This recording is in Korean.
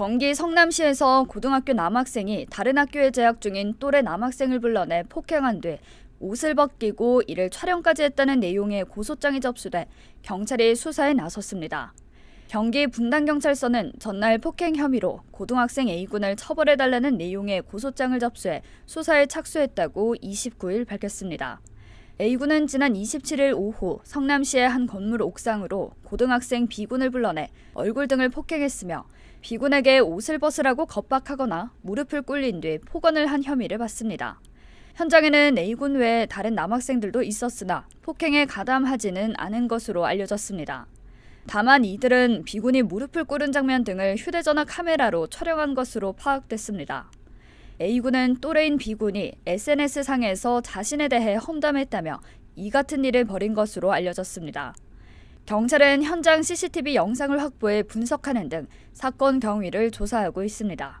경기 성남시에서 고등학교 남학생이 다른 학교에 재학 중인 또래 남학생을 불러내 폭행한 뒤 옷을 벗기고 이를 촬영까지 했다는 내용의 고소장이 접수돼 경찰이 수사에 나섰습니다. 경기 분당경찰서는 전날 폭행 혐의로 고등학생 A군을 처벌해달라는 내용의 고소장을 접수해 수사에 착수했다고 29일 밝혔습니다. A군은 지난 27일 오후 성남시의 한 건물 옥상으로 고등학생 B군을 불러내 얼굴 등을 폭행했으며 B군에게 옷을 벗으라고 겁박하거나 무릎을 꿇린 뒤 폭언을 한 혐의를 받습니다. 현장에는 A군 외에 다른 남학생들도 있었으나 폭행에 가담하지는 않은 것으로 알려졌습니다. 다만 이들은 B군이 무릎을 꿇은 장면 등을 휴대전화 카메라로 촬영한 것으로 파악됐습니다. A군은 또래인 B군이 SNS상에서 자신에 대해 험담했다며 이 같은 일을 벌인 것으로 알려졌습니다. 경찰은 현장 CCTV 영상을 확보해 분석하는 등 사건 경위를 조사하고 있습니다.